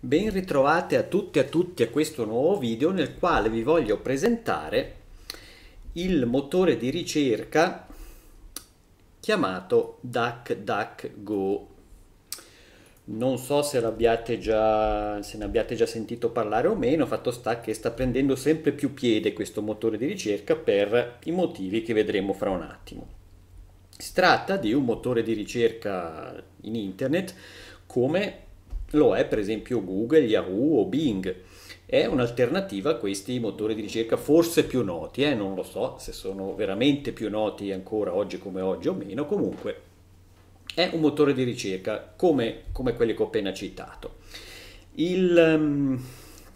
Ben ritrovate a tutti e a tutti a questo nuovo video nel quale vi voglio presentare il motore di ricerca chiamato DuckDuckGo. Non so se, già, se ne abbiate già sentito parlare o meno, fatto sta che sta prendendo sempre più piede questo motore di ricerca per i motivi che vedremo fra un attimo. Si tratta di un motore di ricerca in internet come lo è per esempio Google, Yahoo o Bing. È un'alternativa a questi motori di ricerca forse più noti, eh? non lo so se sono veramente più noti ancora oggi come oggi o meno, comunque è un motore di ricerca come, come quelli che ho appena citato. Il, um,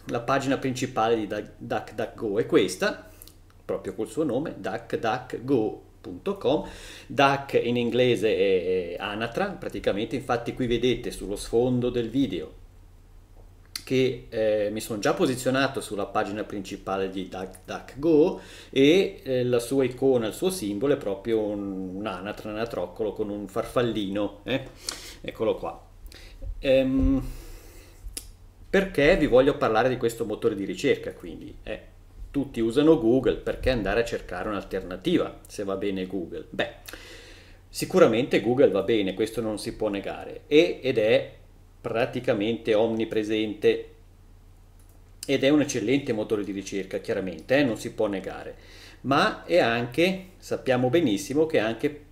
la pagina principale di DuckDuckGo è questa, proprio col suo nome, DuckDuckGo Com. DAC in inglese è Anatra, praticamente, infatti qui vedete sullo sfondo del video che eh, mi sono già posizionato sulla pagina principale di DAC, DAC Go e eh, la sua icona, il suo simbolo è proprio un, un anatra, un anatroccolo con un farfallino, eh? eccolo qua. Ehm, perché vi voglio parlare di questo motore di ricerca quindi? Eh, tutti usano Google, perché andare a cercare un'alternativa se va bene Google? Beh, sicuramente Google va bene, questo non si può negare, e, ed è praticamente omnipresente ed è un eccellente motore di ricerca, chiaramente, eh, non si può negare, ma è anche, sappiamo benissimo che è anche,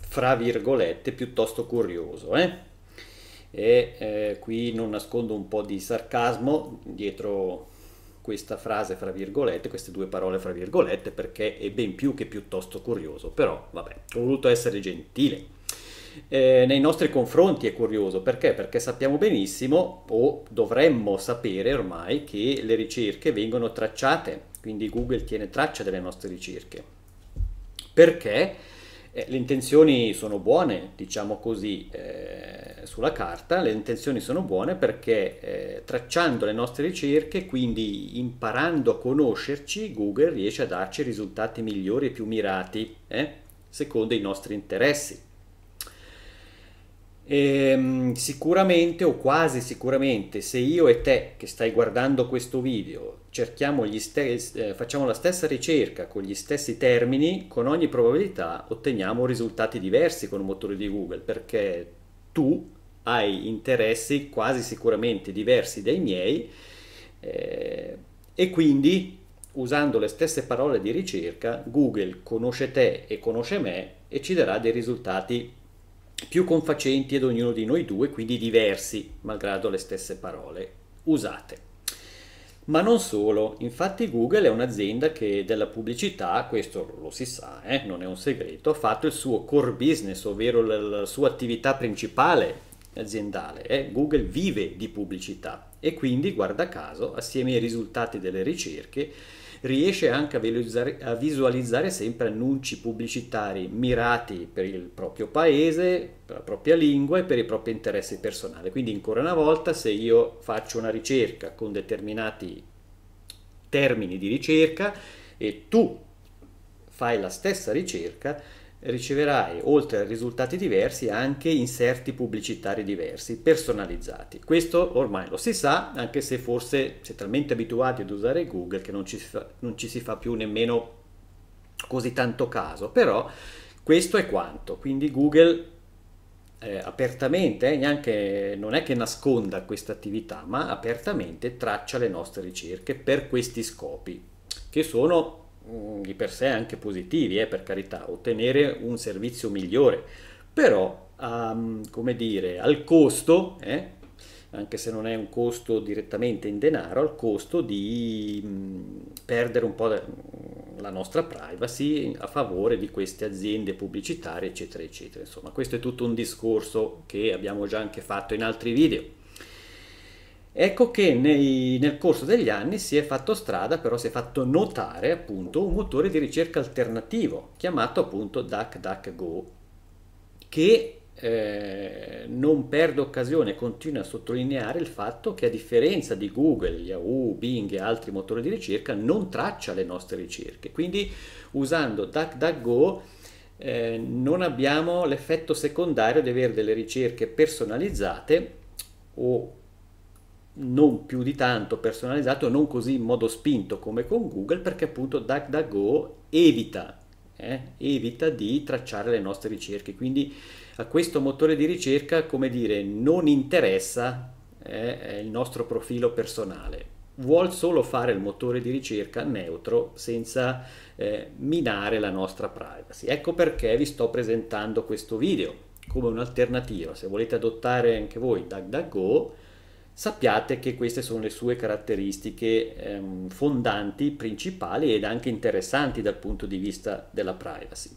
fra virgolette, piuttosto curioso. Eh? E eh, qui non nascondo un po' di sarcasmo dietro questa frase fra virgolette, queste due parole fra virgolette, perché è ben più che piuttosto curioso. Però, vabbè, ho voluto essere gentile. Eh, nei nostri confronti è curioso perché? Perché sappiamo benissimo o dovremmo sapere ormai che le ricerche vengono tracciate, quindi Google tiene traccia delle nostre ricerche. Perché? Eh, le intenzioni sono buone, diciamo così. Eh, sulla carta, le intenzioni sono buone perché eh, tracciando le nostre ricerche, quindi imparando a conoscerci, Google riesce a darci risultati migliori e più mirati, eh, secondo i nostri interessi. E, ehm, sicuramente o quasi sicuramente se io e te che stai guardando questo video stes- eh, facciamo la stessa ricerca con gli stessi termini con ogni probabilità otteniamo risultati diversi con un motore di Google perché tu hai interessi quasi sicuramente diversi dai miei eh, e quindi usando le stesse parole di ricerca Google conosce te e conosce me e ci darà dei risultati più confacenti ad ognuno di noi due, quindi diversi, malgrado le stesse parole usate. Ma non solo, infatti Google è un'azienda che della pubblicità, questo lo si sa, eh, non è un segreto, ha fatto il suo core business, ovvero la, la sua attività principale aziendale. Eh? Google vive di pubblicità e quindi, guarda caso, assieme ai risultati delle ricerche, riesce anche a visualizzare, sempre annunci pubblicitari mirati per il proprio paese, per la propria lingua e per i propri interessi personali. Quindi ancora una volta se io faccio una ricerca con determinati termini di ricerca e tu fai la stessa ricerca, riceverai, oltre a risultati diversi, anche inserti pubblicitari diversi, personalizzati. Questo ormai lo si sa, anche se forse si è talmente abituati ad usare Google che non ci, fa, non ci si fa più nemmeno così tanto caso, però questo è quanto. Quindi Google eh, apertamente, eh, neanche, non è che nasconda questa attività, ma apertamente traccia le nostre ricerche per questi scopi, che sono di per sé anche positivi, eh, per carità, ottenere un servizio migliore, però um, come dire, al costo, eh, anche se non è un costo direttamente in denaro, al costo di mh, mm, perdere un po' da, la nostra privacy a favore di queste aziende pubblicitarie, eccetera, eccetera. Insomma, questo è tutto un discorso che abbiamo già anche fatto in altri video. Ecco che nei, nel corso degli anni si è fatto strada, però si è fatto notare appunto un motore di ricerca alternativo chiamato appunto DuckDuckGo che eh, non perde occasione, continua a sottolineare il fatto che a differenza di Google, Yahoo, Bing e altri motori di ricerca non traccia le nostre ricerche, quindi usando DuckDuckGo eh, non abbiamo l'effetto secondario di avere delle ricerche personalizzate o non più di tanto personalizzato, non così in modo spinto come con Google, perché appunto DuckDuckGo evita, eh, evita di tracciare le nostre ricerche. Quindi a questo motore di ricerca, come dire, non interessa eh, eh il nostro profilo personale. Vuol solo fare il motore di ricerca neutro senza eh, minare la nostra privacy. Ecco perché vi sto presentando questo video come un'alternativa. Se volete adottare anche voi DuckDuckGo, sappiate che queste sono le sue caratteristiche ehm, fondanti principali ed anche interessanti dal punto di vista della privacy.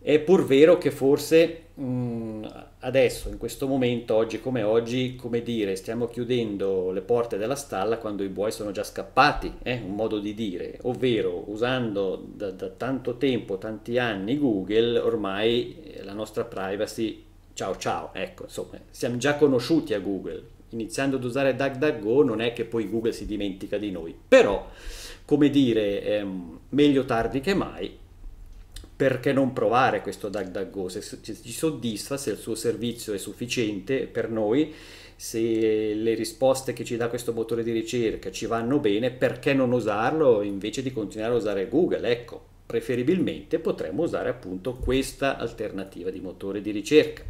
È pur vero che forse mh, mm, adesso, in questo momento, oggi come oggi, come dire, stiamo chiudendo le porte della stalla quando i buoi sono già scappati, è eh? un modo di dire, ovvero usando da, da tanto tempo, tanti anni Google, ormai eh, la nostra privacy ciao ciao, ecco, insomma, siamo già conosciuti a Google. Iniziando ad usare DuckDuckGo non è che poi Google si dimentica di noi, però, come dire, ehm, meglio tardi che mai, perché non provare questo DuckDuckGo? Se ci soddisfa, se il suo servizio è sufficiente per noi, se le risposte che ci dà questo motore di ricerca ci vanno bene, perché non usarlo invece di continuare a usare Google? Ecco, preferibilmente potremmo usare appunto questa alternativa di motore di ricerca.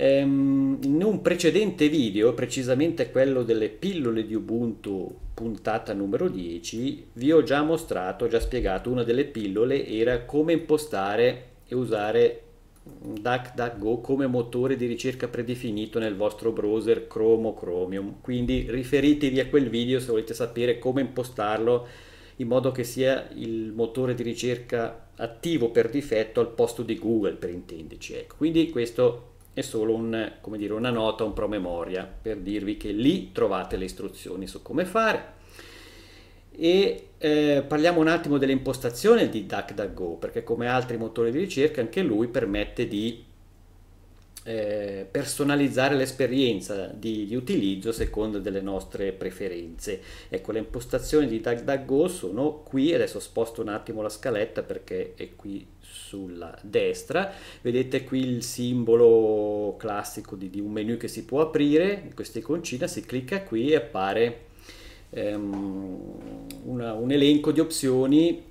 Ehm, in un precedente video, precisamente quello delle pillole di Ubuntu puntata numero 10, vi ho già mostrato, ho già spiegato, una delle pillole era come impostare e usare DuckDuckGo come motore di ricerca predefinito nel vostro browser Chrome o Chromium. Quindi riferitevi a quel video se volete sapere come impostarlo in modo che sia il motore di ricerca attivo per difetto al posto di Google per intenderci. Ecco, quindi questo è solo un, dire, una nota, un promemoria per dirvi che lì trovate le istruzioni su come fare. E eh, parliamo un attimo delle impostazioni di DuckDuckGo, perché come altri motori di ricerca anche lui permette di eh, personalizzare l'esperienza di, di, utilizzo secondo delle nostre preferenze. Ecco, le impostazioni di DuckDuckGo sono qui, adesso sposto un attimo la scaletta perché è qui sulla destra, vedete qui il simbolo classico di, di un menu che si può aprire, questa iconcina, si clicca qui e appare ehm, una, un elenco di opzioni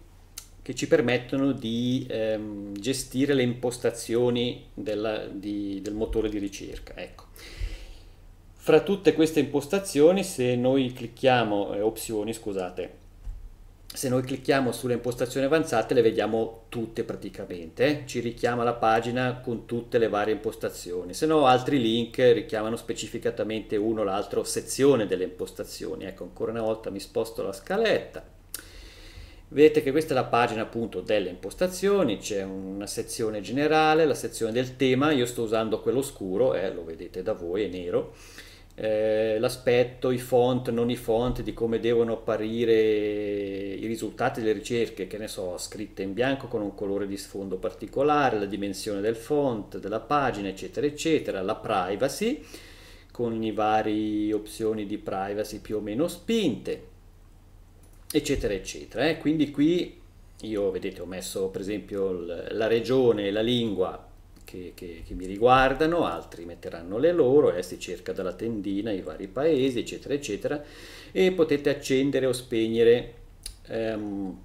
che ci permettono di ehm, gestire le impostazioni della, di, del motore di ricerca. Ecco. Fra tutte queste impostazioni, se noi clicchiamo, eh, opzioni, scusate, se noi clicchiamo sulle impostazioni avanzate le vediamo tutte praticamente, eh. ci richiama la pagina con tutte le varie impostazioni, se no altri link richiamano specificatamente uno o l'altro sezione delle impostazioni, ecco ancora una volta mi sposto la scaletta, Vedete che questa è la pagina appunto delle impostazioni, c'è una sezione generale, la sezione del tema, io sto usando quello scuro, eh, lo vedete da voi, è nero, eh, l'aspetto, i font, non i font, di come devono apparire i risultati delle ricerche, che ne so, scritte in bianco con un colore di sfondo particolare, la dimensione del font, della pagina, eccetera, eccetera, la privacy, con le varie opzioni di privacy più o meno spinte, eccetera eccetera. Eh? Quindi qui io vedete ho messo per esempio la regione e la lingua che, che, che, mi riguardano, altri metteranno le loro, eh, si cerca dalla tendina i vari paesi, eccetera, eccetera, e potete accendere o spegnere ehm,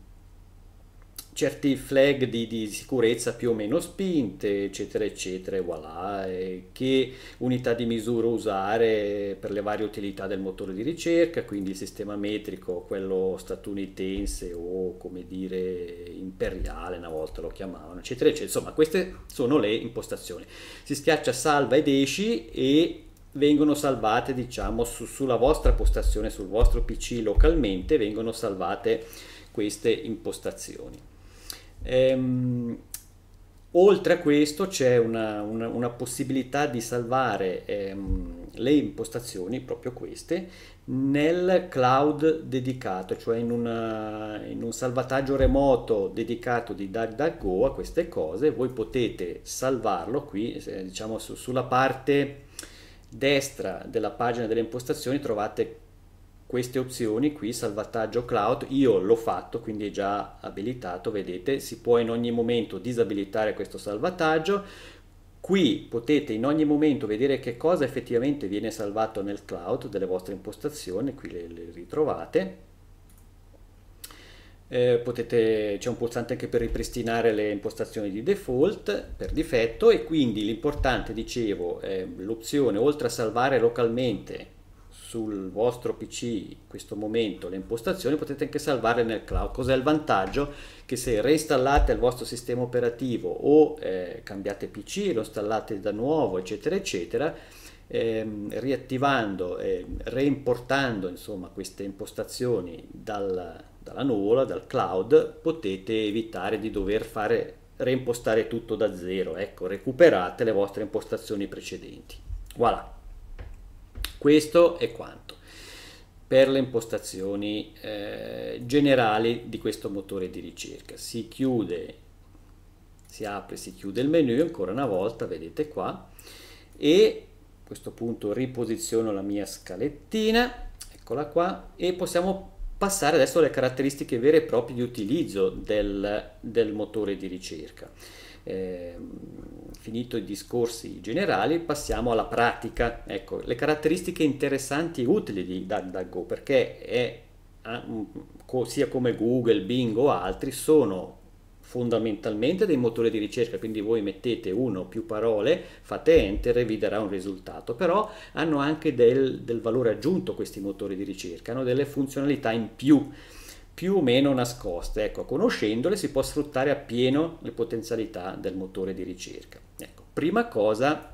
certi flag di, di, sicurezza più o meno spinte, eccetera, eccetera, voilà, che unità di misura usare per le varie utilità del motore di ricerca, quindi il sistema metrico, quello statunitense o come dire imperiale, una volta lo chiamavano, eccetera, eccetera. Insomma, queste sono le impostazioni. Si schiaccia salva ed esci e vengono salvate, diciamo, su, sulla vostra postazione, sul vostro PC localmente, vengono salvate queste impostazioni. Ehm, oltre a questo c'è una, una, una possibilità di salvare ehm, le impostazioni, proprio queste, nel cloud dedicato, cioè in, una, in un salvataggio remoto dedicato di DuckDuckGo a queste cose, voi potete salvarlo qui, eh, diciamo su, sulla parte destra della pagina delle impostazioni trovate queste opzioni qui, salvataggio cloud, io l'ho fatto, quindi è già abilitato, vedete, si può in ogni momento disabilitare questo salvataggio, qui potete in ogni momento vedere che cosa effettivamente viene salvato nel cloud delle vostre impostazioni, qui le, le ritrovate, eh, c'è un pulsante anche per ripristinare le impostazioni di default per difetto e quindi l'importante dicevo è l'opzione oltre a salvare localmente sul vostro PC in questo momento le impostazioni, potete anche salvarle nel cloud. Cos'è il vantaggio? Che se reinstallate il vostro sistema operativo o eh, cambiate PC, lo installate da nuovo, eccetera, eccetera, ehm, riattivando e eh, reimportando insomma, queste impostazioni dal, dalla nuvola, dal cloud, potete evitare di dover fare reimpostare tutto da zero. Ecco, recuperate le vostre impostazioni precedenti. Voilà. Questo è quanto per le impostazioni eh, generali di questo motore di ricerca. Si chiude, si apre, si chiude il menu ancora una volta, vedete qua, e a questo punto riposiziono la mia scalettina, eccola qua, e possiamo passare adesso alle caratteristiche vere e proprie di utilizzo del, del motore di ricerca eh, finito i discorsi generali, passiamo alla pratica. Ecco, le caratteristiche interessanti e utili di DuckDuckGo, perché è, sia come Google, Bing o altri, sono fondamentalmente dei motori di ricerca, quindi voi mettete uno o più parole, fate enter e vi darà un risultato, però hanno anche del, del valore aggiunto questi motori di ricerca, hanno delle funzionalità in più più o meno nascoste. Ecco, conoscendole si può sfruttare appieno le potenzialità del motore di ricerca. Ecco, prima cosa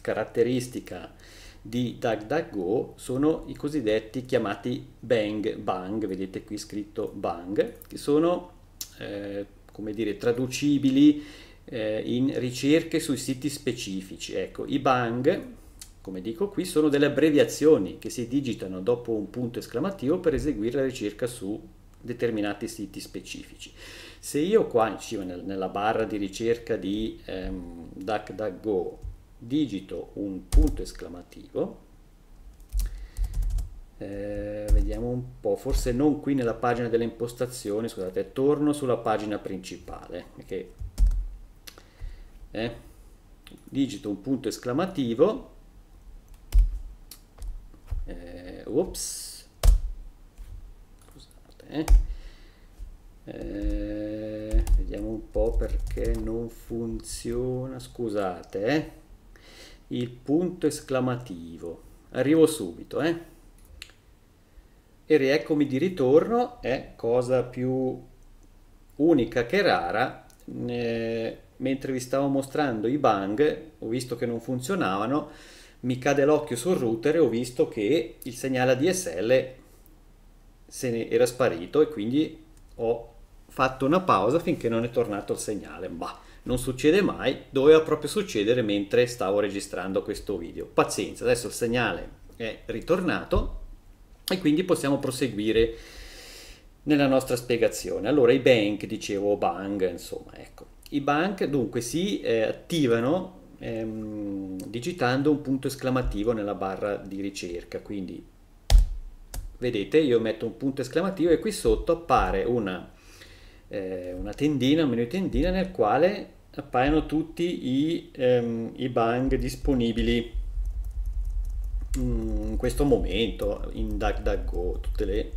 caratteristica di DuckDuckGo sono i cosiddetti chiamati bang bang, vedete qui scritto bang, che sono eh, come dire traducibili eh, in ricerche sui siti specifici. Ecco, i bang come dico qui, sono delle abbreviazioni che si digitano dopo un punto esclamativo per eseguire la ricerca su determinati siti specifici. Se io qua in cima nella barra di ricerca di ehm, DuckDuckGo digito un punto esclamativo, eh, vediamo un po', forse non qui nella pagina delle impostazioni, scusate, torno sulla pagina principale, okay. eh, digito un punto esclamativo, eh, ups scusate eh. eh, vediamo un po' perché non funziona scusate eh. il punto esclamativo arrivo subito eh e rieccomi di ritorno è eh, cosa più unica che rara eh, mentre vi stavo mostrando i bang ho visto che non funzionavano mi cade l'occhio sul router e ho visto che il segnale ADSL se ne era sparito e quindi ho fatto una pausa finché non è tornato il segnale. Bah, non succede mai, doveva proprio succedere mentre stavo registrando questo video. Pazienza, adesso il segnale è ritornato e quindi possiamo proseguire nella nostra spiegazione. Allora, i bank, dicevo, bang, insomma, ecco. I bank dunque si eh, attivano ehm, digitando un punto esclamativo nella barra di ricerca. Quindi vedete io metto un punto esclamativo e qui sotto appare una, eh, una tendina, un menu tendina nel quale appaiono tutti i, ehm, i bang disponibili mm, in questo momento in DuckDuckGo, tutte le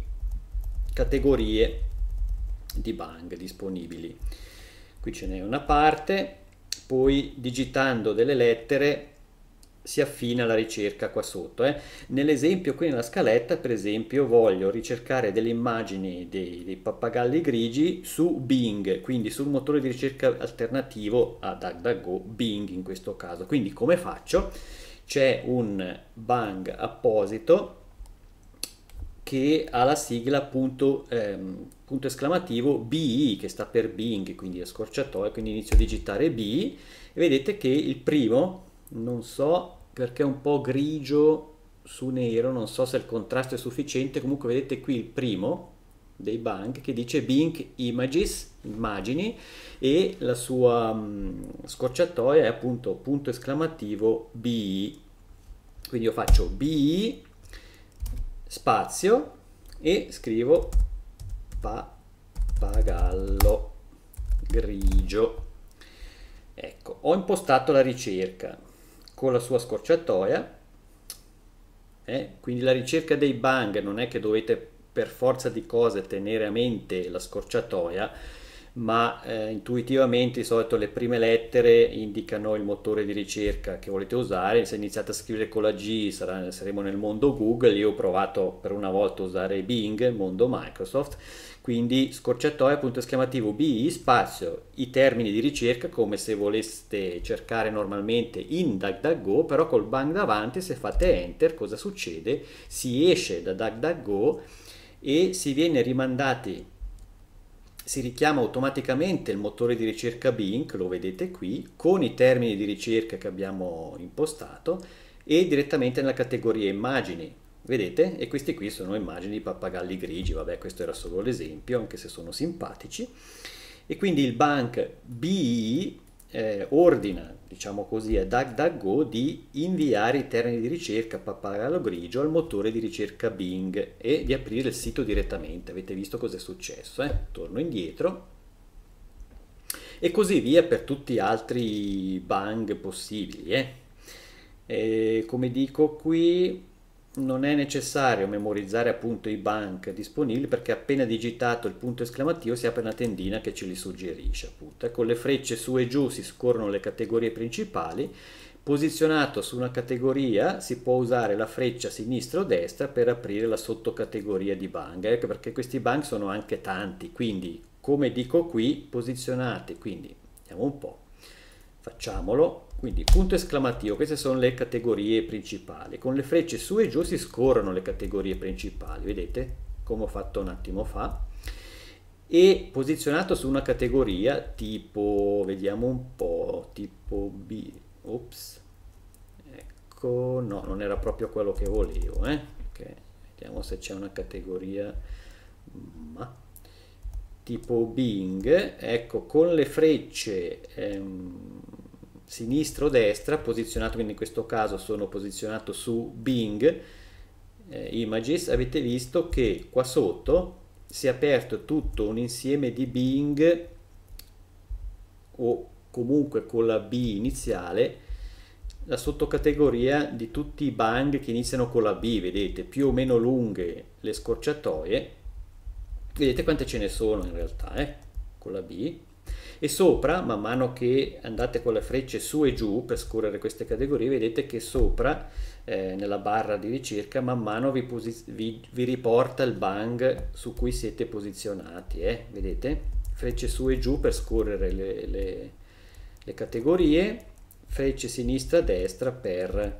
categorie di bang disponibili. Qui ce n'è una parte poi digitando delle lettere si affina la ricerca qua sotto. Eh. Nell'esempio qui nella scaletta, per esempio, voglio ricercare delle immagini dei, dei, pappagalli grigi su Bing, quindi sul motore di ricerca alternativo a DuckDuckGo, Bing in questo caso. Quindi come faccio? C'è un bang apposito che ha la sigla punto, ehm, punto esclamativo BI che sta per Bing, quindi è scorciatoio, quindi inizio a digitare B e vedete che il primo, non so perché è un po' grigio su nero, non so se il contrasto è sufficiente, comunque vedete qui il primo dei bank che dice Bing Images, immagini, e la sua mh, mm, scorciatoia è appunto punto esclamativo BI. Quindi io faccio BI spazio e scrivo pappagallo grigio. Ecco, ho impostato la ricerca con la sua scorciatoia, eh? quindi la ricerca dei bang non è che dovete per forza di cose tenere a mente la scorciatoia, ma eh, intuitivamente di solito le prime lettere indicano il motore di ricerca che volete usare, se iniziate a scrivere con la G sarà, saremo nel mondo Google, io ho provato per una volta a usare Bing, mondo Microsoft, quindi scorciatoia, punto esclamativo BI, spazio, i termini di ricerca come se voleste cercare normalmente in DuckDuckGo, però col bang davanti se fate enter cosa succede? Si esce da DuckDuckGo e si viene rimandati si richiama automaticamente il motore di ricerca Bing, lo vedete qui, con i termini di ricerca che abbiamo impostato e direttamente nella categoria immagini, vedete? E queste qui sono immagini di pappagalli grigi, vabbè questo era solo l'esempio, anche se sono simpatici. E quindi il bank BI eh, ordina, diciamo così, a DuckDuckGo di inviare i termini di ricerca pappagallo grigio al motore di ricerca Bing e di aprire il sito direttamente. Avete visto cosa è successo? Eh? Torno indietro. E così via per tutti gli altri bang possibili. Eh? come dico qui, non è necessario memorizzare appunto i bank disponibili perché appena digitato il punto esclamativo si apre una tendina che ce li suggerisce appunto. Con le frecce su e giù si scorrono le categorie principali, posizionato su una categoria si può usare la freccia sinistra o destra per aprire la sottocategoria di bank, ecco perché questi bank sono anche tanti, quindi come dico qui posizionate, quindi andiamo un po', facciamolo, quindi punto esclamativo, queste sono le categorie principali. Con le frecce su e giù si scorrono le categorie principali, vedete come ho fatto un attimo fa. E posizionato su una categoria tipo, vediamo un po', tipo B, ops, ecco, no, non era proprio quello che volevo, eh? okay. vediamo se c'è una categoria, ma tipo Bing, ecco, con le frecce... Ehm, sinistra o destra, posizionato quindi in questo caso sono posizionato su Bing eh, Images, avete visto che qua sotto si è aperto tutto un insieme di Bing o comunque con la B iniziale la sottocategoria di tutti i bang che iniziano con la B, vedete, più o meno lunghe le scorciatoie, vedete quante ce ne sono in realtà, eh? con la B, e sopra, man mano che andate con le frecce su e giù per scorrere queste categorie, vedete che sopra, eh, nella barra di ricerca, man mano vi, vi, vi, riporta il bang su cui siete posizionati, eh? vedete? Frecce su e giù per scorrere le, le, le categorie, frecce sinistra-destra per,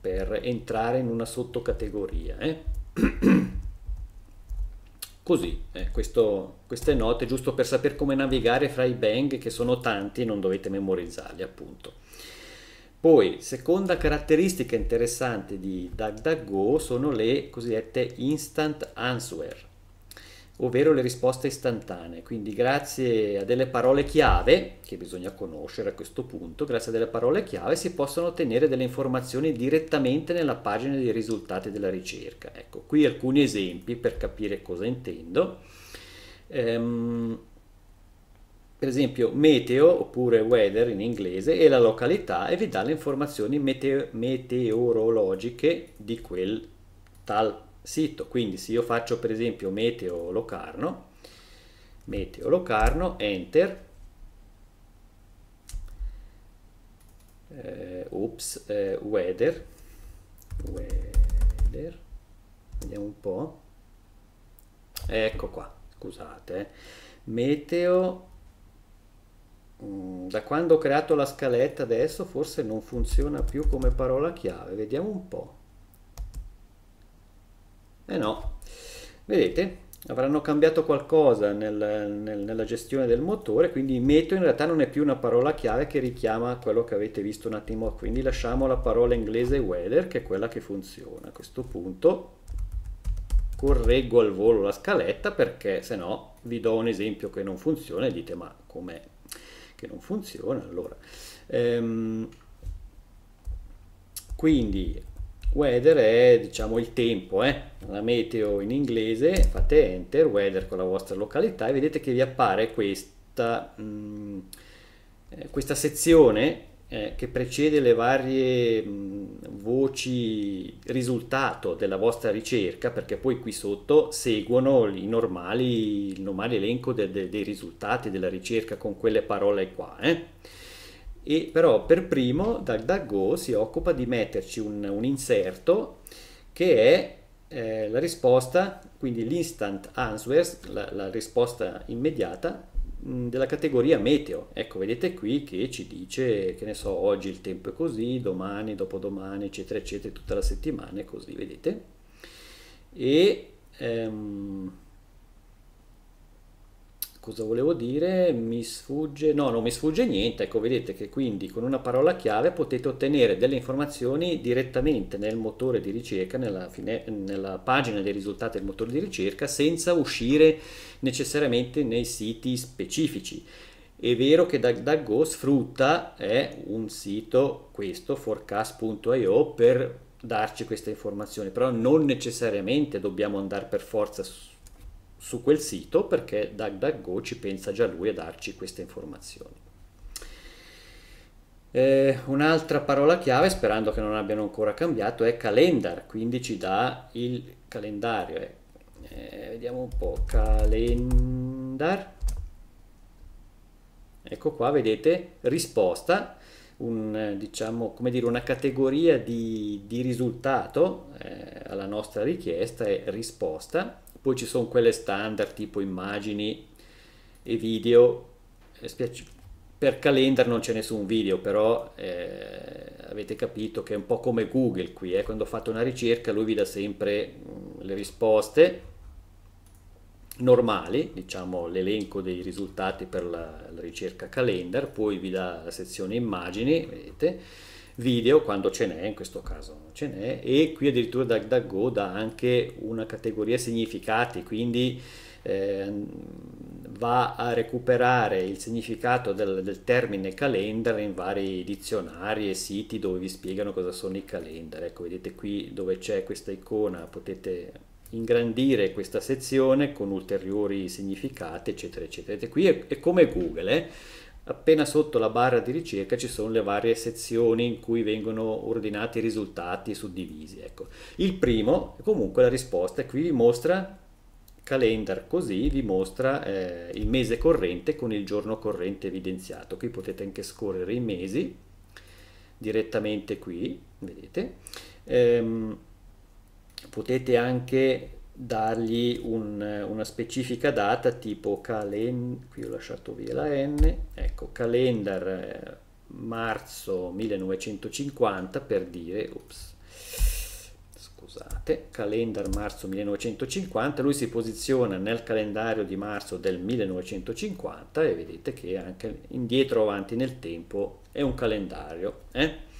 per entrare in una sottocategoria. Eh? Così, eh, questo, queste note giusto per sapere come navigare fra i bang che sono tanti, non dovete memorizzarli appunto. Poi, seconda caratteristica interessante di DuckDuckGo sono le cosiddette instant answer, ovvero le risposte istantanee. Quindi grazie a delle parole chiave, che bisogna conoscere a questo punto, grazie a delle parole chiave si possono ottenere delle informazioni direttamente nella pagina dei risultati della ricerca. Ecco, qui alcuni esempi per capire cosa intendo. Ehm, per esempio meteo oppure weather in inglese e la località e vi dà le informazioni meteo meteorologiche di quel tal sito, quindi se io faccio per esempio Meteo Locarno, Meteo Locarno, Enter, eh, ups, eh, weather, weather, vediamo un po', ecco qua, scusate, eh. Meteo, mm, da quando ho creato la scaletta adesso forse non funziona più come parola chiave, vediamo un po'. Eh no, vedete, avranno cambiato qualcosa nel, nel, nella gestione del motore, quindi metodo in realtà non è più una parola chiave che richiama quello che avete visto un attimo, quindi lasciamo la parola inglese weather che è quella che funziona. A questo punto correggo al volo la scaletta perché se no vi do un esempio che non funziona e dite ma com'è che non funziona allora. Ehm, quindi Weather è diciamo il tempo, eh? la meteo in inglese, fate enter, weather con la vostra località e vedete che vi appare questa, mh, mm, eh, questa sezione eh, che precede le varie mh, mm, voci risultato della vostra ricerca perché poi qui sotto seguono normali, il normale elenco de, de, dei risultati della ricerca con quelle parole qua. Eh? E però per primo DuckDuckGo si occupa di metterci un, un inserto che è eh, la risposta, quindi l'instant answers, la, la risposta immediata della categoria meteo. Ecco, vedete qui che ci dice, che ne so, oggi il tempo è così, domani, dopodomani, eccetera, eccetera, tutta la settimana è così, vedete? E... Ehm, cosa volevo dire? Mi sfugge, no, non mi sfugge niente, ecco vedete che quindi con una parola chiave potete ottenere delle informazioni direttamente nel motore di ricerca, nella, fine, nella pagina dei risultati del motore di ricerca, senza uscire necessariamente nei siti specifici. È vero che DuckDuckGo sfrutta eh, un sito, questo, forecast.io, per darci queste informazioni, però non necessariamente dobbiamo andare per forza su su quel sito perché DuckDuckGo ci pensa già lui a darci queste informazioni. Eh, un'altra parola chiave, sperando che non abbiano ancora cambiato, è calendar, quindi ci dà il calendario. Eh, eh vediamo un po', calendar. Ecco qua, vedete, risposta, un, eh, diciamo, come dire, una categoria di, di risultato eh, alla nostra richiesta è risposta poi ci sono quelle standard tipo immagini e video per calendar non c'è nessun video però eh, avete capito che è un po' come Google qui eh? quando fate una ricerca lui vi dà sempre mh, mm, le risposte normali diciamo l'elenco dei risultati per la, la ricerca calendar poi vi dà la sezione immagini vedete video quando ce n'è, in questo caso non ce n'è, e qui addirittura DuckDuckGo dà anche una categoria significati, quindi eh, va a recuperare il significato del, del, termine calendar in vari dizionari e siti dove vi spiegano cosa sono i calendar. Ecco, vedete qui dove c'è questa icona potete ingrandire questa sezione con ulteriori significati, eccetera, eccetera. E qui è, è come Google. Eh? Appena sotto la barra di ricerca ci sono le varie sezioni in cui vengono ordinati i risultati suddivisi. Ecco. Il primo, è comunque la risposta, qui vi mostra calendar così vi mostra eh, il mese corrente con il giorno corrente evidenziato. Qui potete anche scorrere i mesi direttamente qui, vedete. Ehm, potete anche dargli un, una specifica data tipo calen, qui ho lasciato via la n, ecco calendar eh, marzo 1950 per dire, ops, scusate, calendar marzo 1950, lui si posiziona nel calendario di marzo del 1950 e vedete che anche indietro avanti nel tempo è un calendario. Eh?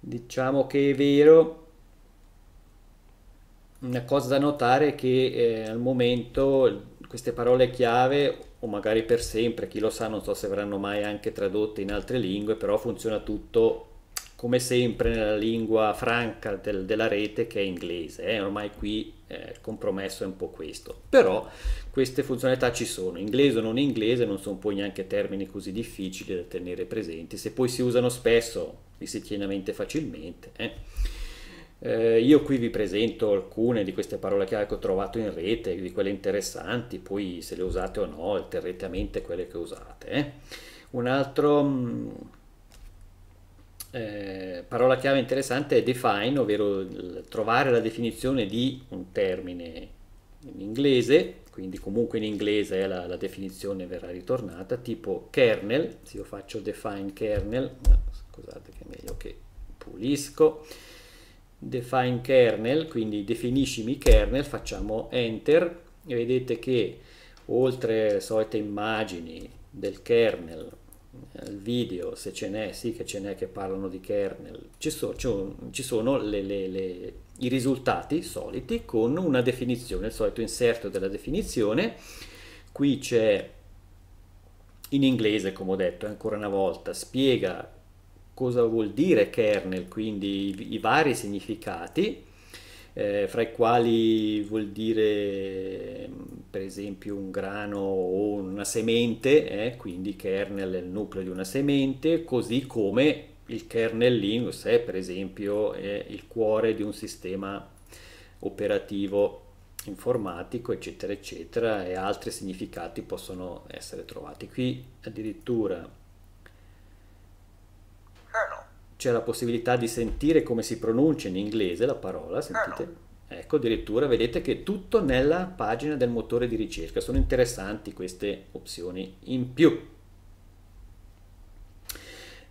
Diciamo che è vero una cosa da notare è che eh, al momento queste parole chiave o magari per sempre, chi lo sa, non so se verranno mai anche tradotte in altre lingue, però funziona tutto come sempre nella lingua franca del, della rete che è inglese, eh? ormai qui eh, il compromesso è un po' questo, però queste funzionalità ci sono, inglese o non inglese non sono poi neanche termini così difficili da tenere presenti, se poi si usano spesso li si tiene a mente facilmente. Eh? Eh, io qui vi presento alcune di queste parole chiave che ho trovato in rete, di quelle interessanti, poi se le usate o no, alternativamente quelle che usate. Eh. Un altro... Mh, mm, eh, parola chiave interessante è define, ovvero trovare la definizione di un termine in inglese, quindi comunque in inglese eh, la, la, definizione verrà ritornata, tipo kernel, se io faccio define kernel, scusate che è meglio che pulisco, define kernel, quindi definiscimi kernel, facciamo enter e vedete che oltre alle solite immagini del kernel, eh, il video se ce n'è, sì che ce n'è che parlano di kernel, ci, so, ci sono le, le, le, i risultati soliti con una definizione, il solito inserto della definizione, qui c'è in inglese come ho detto eh, ancora una volta, spiega cosa vuol dire kernel, quindi i, i vari significati, eh, fra i quali vuol dire per esempio un grano o una semente, eh, quindi kernel è il nucleo di una semente, così come il kernel Linux è per esempio è il cuore di un sistema operativo informatico eccetera eccetera e altri significati possono essere trovati qui addirittura c'è la possibilità di sentire come si pronuncia in inglese la parola, sentite? Ah, ecco, addirittura vedete che tutto nella pagina del motore di ricerca. Sono interessanti queste opzioni in più.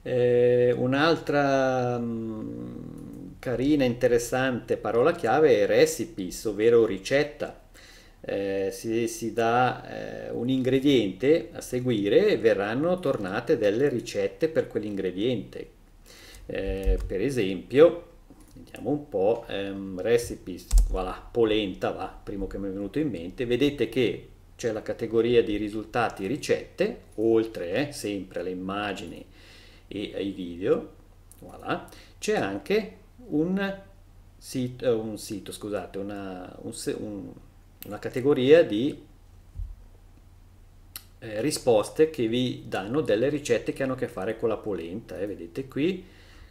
Eh, un'altra mh, mm, carina, interessante parola chiave è recipes, ovvero ricetta. Eh, se si dà eh, un ingrediente a seguire, verranno tornate delle ricette per quell'ingrediente eh, per esempio vediamo un po' ehm, recipes voilà polenta va primo che mi è venuto in mente vedete che c'è la categoria di risultati ricette oltre eh, sempre alle immagini e ai video voilà c'è anche un sito, eh, un sito scusate una, un, una categoria di eh, risposte che vi danno delle ricette che hanno a che fare con la polenta eh, vedete qui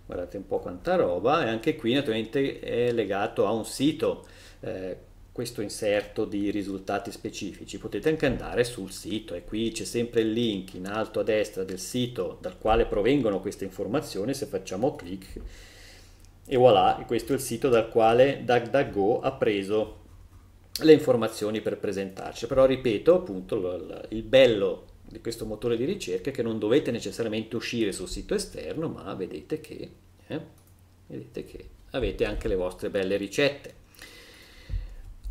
guardate un po' quanta roba e anche qui naturalmente è legato a un sito eh, questo inserto di risultati specifici potete anche andare sul sito e qui c'è sempre il link in alto a destra del sito dal quale provengono queste informazioni se facciamo clic e voilà questo è il sito dal quale DuckDuckGo ha preso le informazioni per presentarci però ripeto appunto il bello di questo motore di ricerca che non dovete necessariamente uscire sul sito esterno, ma vedete che, eh, vedete che avete anche le vostre belle ricette.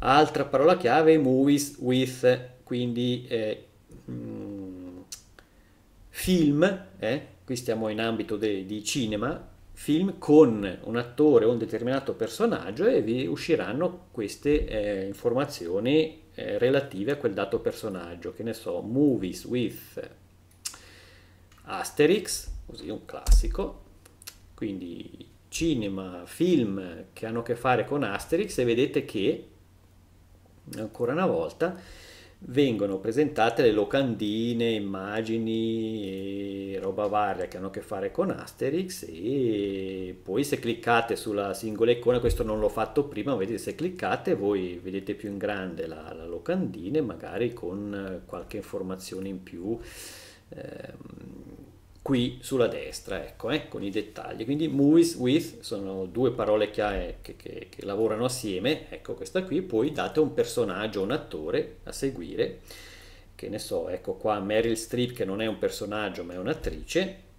Altra parola chiave, movies with, quindi eh, mm, film, eh, qui stiamo in ambito de, di cinema, film con un attore o un determinato personaggio e vi usciranno queste eh, informazioni eh, relative a quel dato personaggio, che ne so, movies with Asterix, così un classico, quindi cinema, film che hanno a che fare con Asterix e vedete che ancora una volta vengono presentate le locandine, immagini e roba varia che hanno a che fare con Asterix e poi se cliccate sulla singola icona, questo non l'ho fatto prima, vedete se cliccate voi vedete più in grande la, la locandina magari con qualche informazione in più. Ehm, qui sulla destra, ecco, eh, con i dettagli. Quindi movies with sono due parole che, che, che, che, lavorano assieme, ecco questa qui, poi date un personaggio, un attore a seguire, che ne so, ecco qua Meryl Streep che non è un personaggio ma è un'attrice,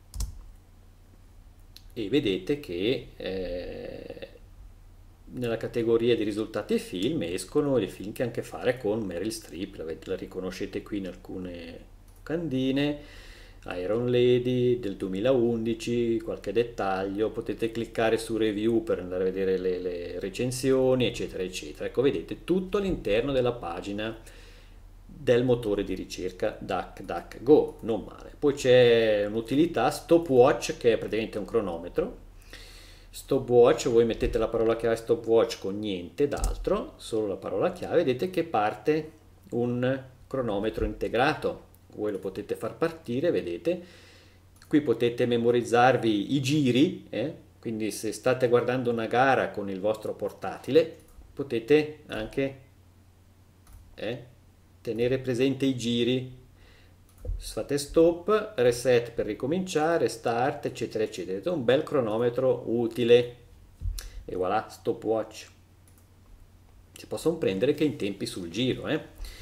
e vedete che eh, nella categoria di risultati film escono dei film che hanno a che fare con Meryl Streep, la, la riconoscete qui in alcune candine, Iron Lady del 2011, qualche dettaglio, potete cliccare su review per andare a vedere le, le recensioni, eccetera, eccetera. Ecco, vedete tutto all'interno della pagina del motore di ricerca DuckDuckGo, non male. Poi c'è un'utilità stopwatch che è praticamente un cronometro. Stopwatch, voi mettete la parola chiave stopwatch con niente d'altro, solo la parola chiave, vedete che parte un cronometro integrato voi lo potete far partire, vedete, qui potete memorizzarvi i giri, eh? quindi se state guardando una gara con il vostro portatile potete anche eh, tenere presente i giri, fate stop, reset per ricominciare, start eccetera eccetera, un bel cronometro utile e voilà stopwatch si possono prendere che in tempi sul giro eh?